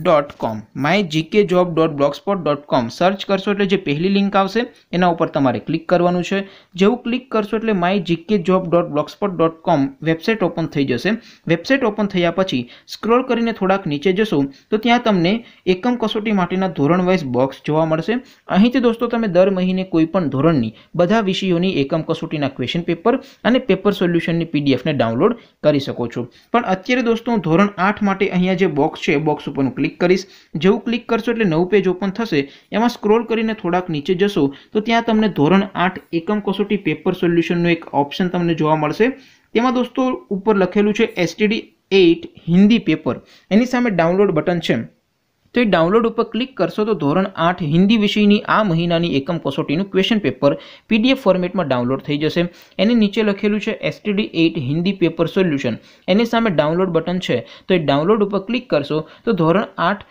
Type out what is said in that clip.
dot com my GK job dot blogspot dot com search કરશો એટલે જે પહેલી લિંક આવશે એના ઉપર તમારે ક્લિક કરવાનું છે જેવું ક્લિક કરશો એટલે my GK job dot blogspot dot com website open થઈ જશે વેબસાઇટ ઓપન થયા પછી સ્ક્રોલ કરીને થોડાક નીચે જશો તો ત્યાં તમને એકમ કસોટી માટેના ધોરણ વાઇઝ બોક્સ જોવા મળશે અહીંથી દોસ્તો તમે દર મહિને કોઈપણ ધોરણની બધા વિષયોની એકમ કસોટીના ક્વેશ્ચન પેપર અને પેપર સોલ્યુશનની પીડીએફને ડાઉનલોડ કરી શકો છો પણ અત્યારે દોસ્તો ધોરણ આઠ માટે અહીંયા જે બોક્સ છે બોક્સ ઉપર ક્લિક કરીશ જેવું ક્લિક કરશો એટલે નવું પેજ ઓપન થશે એમાં સ્ક્રોલ કરીને થોડાક નીચે જશો તો ત્યાં તમને ધોરણ આઠ એકમ કસોટી પેપર સોલ્યુશનનું એક ઓપ્શન તમને જોવા મળશે તેમાં દોસ્તો ઉપર લખેલું છે એસટીડી એઇટ હિન્દી પેપર એની સામે ડાઉનલોડ બટન છે તો એ ડાઉનલોડ ઉપર ક્લિક કરશો તો ધોરણ આઠ હિન્દી વિષયની આ મહિનાની એકમ કસોટીનું ક્વેશ્ચન પેપર પીડીએફ ફોર્મેટમાં ડાઉનલોડ થઈ જશે એની નીચે લખેલું છે STD eight Hindi paper solution એની સામે ડાઉનલોડ બટન છે તો એ ડાઉનલોડ ઉપર ક્લિક કરશો તો ધોરણ આઠ